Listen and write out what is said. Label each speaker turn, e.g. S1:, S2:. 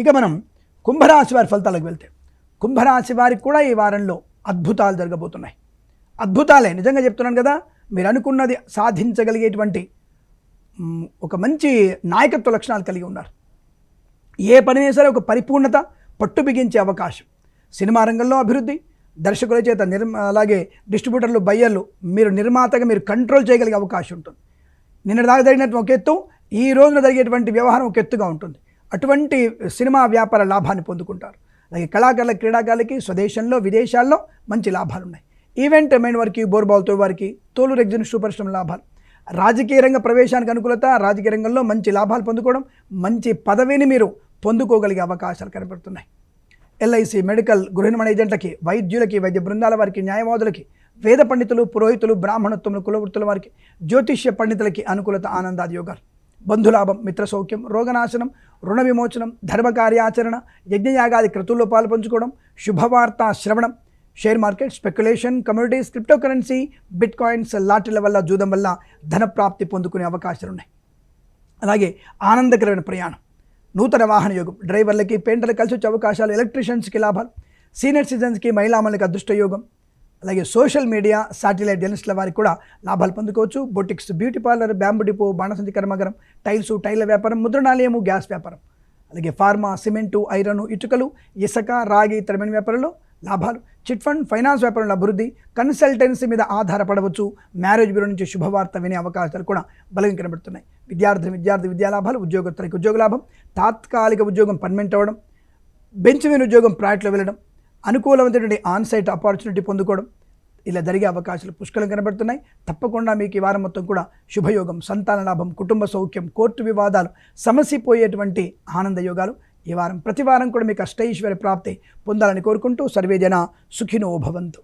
S1: ఇక మనం కుంభరాశి వారి ఫలితాలకు వెళ్తే కుంభరాశి వారికి కూడా ఈ వారంలో అద్భుతాలు జరగబోతున్నాయి అద్భుతాలే నిజంగా చెప్తున్నాను కదా మీరు అనుకున్నది సాధించగలిగేటువంటి ఒక మంచి నాయకత్వ లక్షణాలు కలిగి ఉన్నారు ఏ పనినే సరే ఒక పరిపూర్ణత పట్టు బిగించే అవకాశం సినిమా రంగంలో అభివృద్ధి దర్శకుల చేత నిర్మ అలాగే డిస్ట్రిబ్యూటర్లు బయ్యర్లు మీరు నిర్మాతగా మీరు కంట్రోల్ చేయగలిగే అవకాశం ఉంటుంది నిన్న దాకా జరిగినటువంటి ఒక ఎత్తు ఈ రోజున జరిగేటువంటి వ్యవహారం ఒక ఎత్తుగా ఉంటుంది అటువంటి సినిమా వ్యాపార లాభాన్ని పొందుకుంటారు అలాగే కళాకారుల క్రీడాకారులకి స్వదేశంలో విదేశాల్లో మంచి లాభాలు ఉన్నాయి ఈవెంట్ మెయిన్ వారికి బోర్బాల్తో వారికి తోలు రెగ్జినిస్టు పరిశ్రమ లాభాలు రాజకీయ రంగ ప్రవేశానికి అనుకూలత రాజకీయ రంగంలో మంచి లాభాలు పొందుకోవడం మంచి పదవిని మీరు పొందుకోగలిగే అవకాశాలు కనబడుతున్నాయి ఎల్ఐసి మెడికల్ గృహిణమణ ఏజెంట్లకి వైద్యులకి వైద్య బృందాల వారికి న్యాయవాదులకి వేద పండితులు పురోహితులు బ్రాహ్మణోత్తములు కులవృత్తుల వారికి జ్యోతిష్య పండితులకి అనుకూలత ఆనందాది యోగాలు బంధులాభం మిత్రసౌఖ్యం రోగనాశనం రుణ విమోచనం ధర్మకార్యాచరణ యజ్ఞయాగాది క్రతుల్లో పాల్పంచుకోవడం శుభవార్త శ్రవణం share market speculation communities crypto currency bitcoins వల్ల జూదం వల్ల ధనప్రాప్తి పొందుకునే అవకాశాలు ఉన్నాయి అలాగే ఆనందకరమైన ప్రయాణం నూతన వాహన యోగం డ్రైవర్లకి పెయింటర్లు కలిసి వచ్చే అవకాశాలు ఎలక్ట్రీషియన్స్కి లాభాలు సీనియర్ సిటిజన్స్కి మహిళామణులకి అదృష్ట యోగం అలాగే సోషల్ మీడియా శాటిలైట్ డెలిస్ట్ల వారికి కూడా లాభాలు పొందుకోవచ్చు boutiques beauty parlour bamboo depot బాణసంచి కర్మగరం టైల్స్ టైల వ్యాపారం ముద్రణాలయము గ్యాస్ వ్యాపారం అలాగే ఫార్మా సిమెంటు ఐరన్ ఇటుకలు ఇసుక రాగి ఇతరమైన వ్యాపారంలో లాభాలు చిట్ ఫండ్ ఫైనాన్స్ వ్యాపారంలో అభివృద్ధి కన్సల్టెన్సీ మీద ఆధారపడవచ్చు మ్యారేజ్ బ్యూరో నుంచి శుభవార్త వినే అవకాశాలు కూడా బలం కనబడుతున్నాయి విద్యార్థి విద్యార్థి విద్యా లాభాలు ఉద్యోగస్తులకి ఉద్యోగ లాభం తాత్కాలిక ఉద్యోగం పన్మెంట్ అవ్వడం బెంచ్ మీద ఉద్యోగం ప్రాయట్లో వెళ్ళడం అనుకూలమైనటువంటి ఆన్సైట్ ఆపర్చునిటీ పొందుకోవడం ఇలా జరిగే అవకాశాలు పుష్కలం కనబడుతున్నాయి తప్పకుండా మీకు ఈ వారం మొత్తం కూడా శుభయోగం సంతాన లాభం కుటుంబ సౌఖ్యం కోర్టు వివాదాలు సమసిపోయేటువంటి ఆనంద యోగాలు ఈ వారం ప్రతి వారం కూడా మీకు అష్టైశ్వర్య ప్రాప్తి పొందాలని కోరుకుంటూ సర్వేజన సుఖినో భవంతు